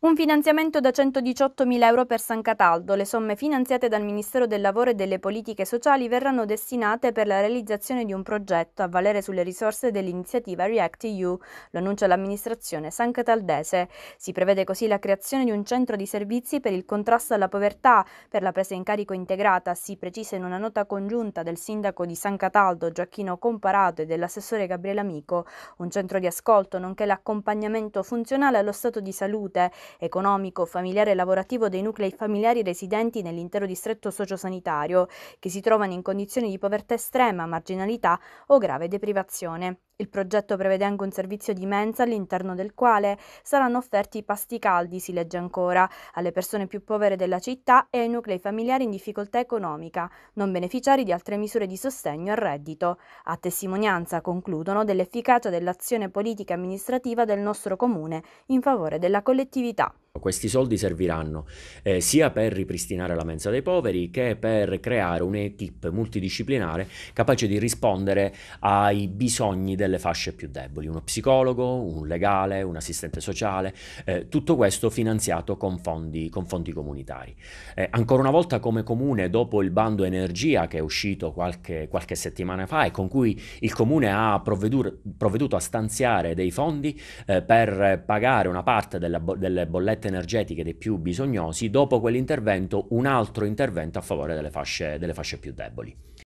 Un finanziamento da 118.000 euro per San Cataldo. Le somme finanziate dal Ministero del Lavoro e delle Politiche Sociali verranno destinate per la realizzazione di un progetto a valere sulle risorse dell'iniziativa REACT-EU, lo annuncia l'amministrazione San Cataldese. Si prevede così la creazione di un centro di servizi per il contrasto alla povertà, per la presa in carico integrata, si precisa in una nota congiunta del sindaco di San Cataldo Gioacchino Comparato e dell'assessore Gabriele Amico, un centro di ascolto nonché l'accompagnamento funzionale allo stato di salute economico, familiare e lavorativo dei nuclei familiari residenti nell'intero distretto sociosanitario, che si trovano in condizioni di povertà estrema, marginalità o grave deprivazione. Il progetto prevede anche un servizio di mensa all'interno del quale saranno offerti pasti caldi, si legge ancora, alle persone più povere della città e ai nuclei familiari in difficoltà economica, non beneficiari di altre misure di sostegno al reddito. A testimonianza, concludono, dell'efficacia dell'azione politica e amministrativa del nostro comune in favore della collettività. Questi soldi serviranno eh, sia per ripristinare la mensa dei poveri che per creare un'equipe multidisciplinare capace di rispondere ai bisogni delle fasce più deboli, uno psicologo, un legale, un assistente sociale, eh, tutto questo finanziato con fondi, con fondi comunitari. Eh, ancora una volta come comune, dopo il bando energia che è uscito qualche, qualche settimana fa e con cui il comune ha provveduto a stanziare dei fondi eh, per pagare una parte delle, delle bollette energetiche dei più bisognosi, dopo quell'intervento un altro intervento a favore delle fasce, delle fasce più deboli.